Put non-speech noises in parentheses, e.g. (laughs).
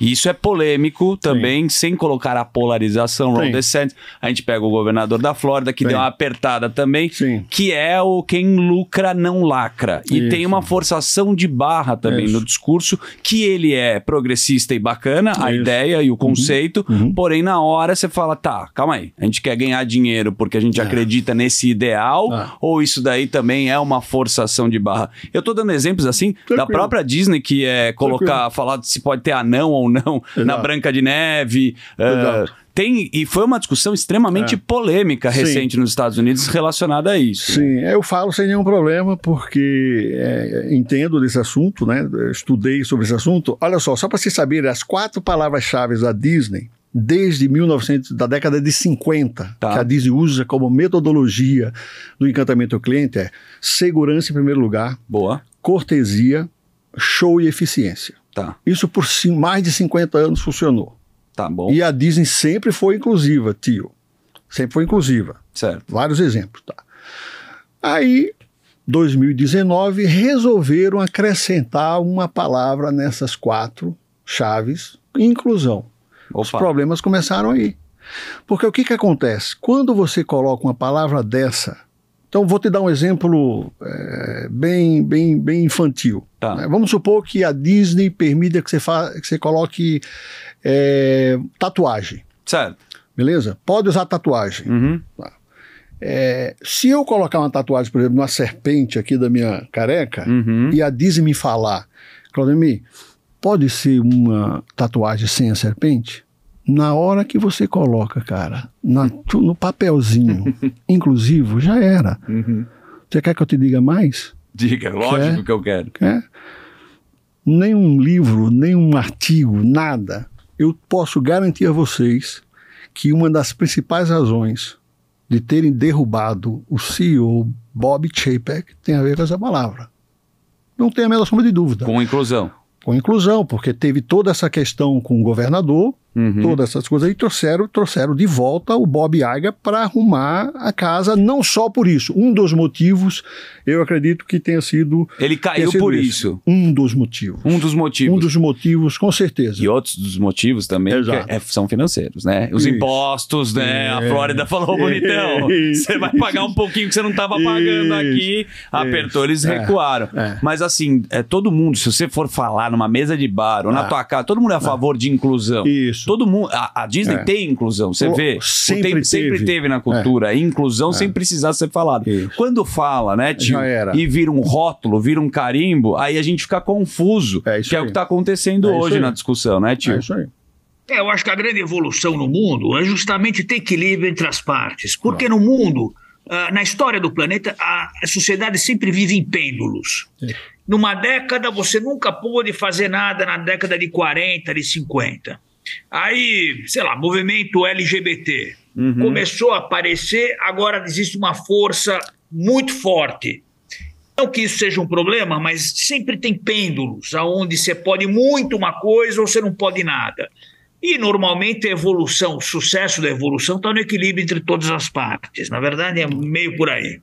E isso é polêmico também, Sim. sem colocar a polarização. Ron DeSantis, a gente pega o governador da Flórida, que Sim. deu uma apertada também, Sim. que é o quem lucra não lacra. E isso. tem uma forçação de barra também isso. no discurso, que ele é progressista e bacana, a ideia e o uhum. conceito, uhum. Uhum. porém na hora você fala, tá, calma aí, a gente quer ganhar dinheiro porque a gente é. acredita nesse ideal, ah. ou isso daí também é uma forçação de barra? Eu tô dando exemplos assim Tranquilo. da própria Disney, que é colocar, Tranquilo. falar se pode ter anão ou não na Branca de Neve. Uh, tem, e foi uma discussão extremamente é. polêmica recente Sim. nos Estados Unidos relacionada a isso. Sim, eu falo sem nenhum problema, porque é, entendo desse assunto, né? estudei sobre esse assunto. Olha só, só para se saber as quatro palavras-chave da Disney desde 1900, da década de 50, tá. que a Disney usa como metodologia do encantamento ao cliente é segurança em primeiro lugar, boa, cortesia, show e eficiência. Tá. Isso por mais de 50 anos funcionou. Tá bom. E a Disney sempre foi inclusiva, tio. Sempre foi inclusiva. Certo. Vários exemplos, tá. Aí, 2019, resolveram acrescentar uma palavra nessas quatro chaves, inclusão. Opa. Os problemas começaram aí. Porque o que, que acontece? Quando você coloca uma palavra dessa então, vou te dar um exemplo é, bem, bem, bem infantil. Tá. Né? Vamos supor que a Disney permita que você, fa que você coloque é, tatuagem. Certo. Beleza? Pode usar tatuagem. Uhum. Tá. É, se eu colocar uma tatuagem, por exemplo, uma serpente aqui da minha careca, uhum. e a Disney me falar, Claudemir, pode ser uma tatuagem sem a serpente? na hora que você coloca, cara, na, tu, no papelzinho (laughs) inclusivo, já era. Uhum. Você quer que eu te diga mais? Diga, lógico quer? que eu quero. Quer? Nenhum livro, nenhum artigo, nada. Eu posso garantir a vocês que uma das principais razões de terem derrubado o CEO Bob Chapek tem a ver com essa palavra. Não tem a menor sombra de dúvida. Com inclusão. Com inclusão, porque teve toda essa questão com o governador, Uhum. Todas essas coisas aí trouxeram, trouxeram de volta o Bob Iger para arrumar a casa, não só por isso. Um dos motivos, eu acredito que tenha sido. Ele caiu sido por isso. isso. Um dos motivos. Um dos motivos. Um dos motivos, com certeza. E outros dos motivos também é, são financeiros, né? Os isso. impostos, né? É. A Flórida falou, bonitão, (laughs) você vai pagar um pouquinho que você não estava pagando aqui. Apertou, eles é. recuaram. É. Mas assim, é, todo mundo, se você for falar numa mesa de bar ou na ah. tua casa, todo mundo é a ah. favor de inclusão. Isso. Isso. Todo mundo. A, a Disney é. tem inclusão, você o, vê. Sempre, teve. sempre teve na é. cultura. É. Inclusão é. sem precisar ser falado. Isso. Quando fala, né, tio, e vira um rótulo, vira um carimbo, aí a gente fica confuso. É isso que aí. é o que está acontecendo é hoje na discussão, né, tio? É isso aí. É, eu acho que a grande evolução no mundo é justamente ter equilíbrio entre as partes. Porque no mundo, ah, na história do planeta, a sociedade sempre vive em pêndulos. É. Numa década, você nunca pôde fazer nada na década de 40, de 50. Aí, sei lá, movimento LGBT uhum. começou a aparecer, agora existe uma força muito forte. Não que isso seja um problema, mas sempre tem pêndulos aonde você pode muito uma coisa ou você não pode nada. E normalmente a evolução, o sucesso da evolução está no equilíbrio entre todas as partes. Na verdade, é meio por aí.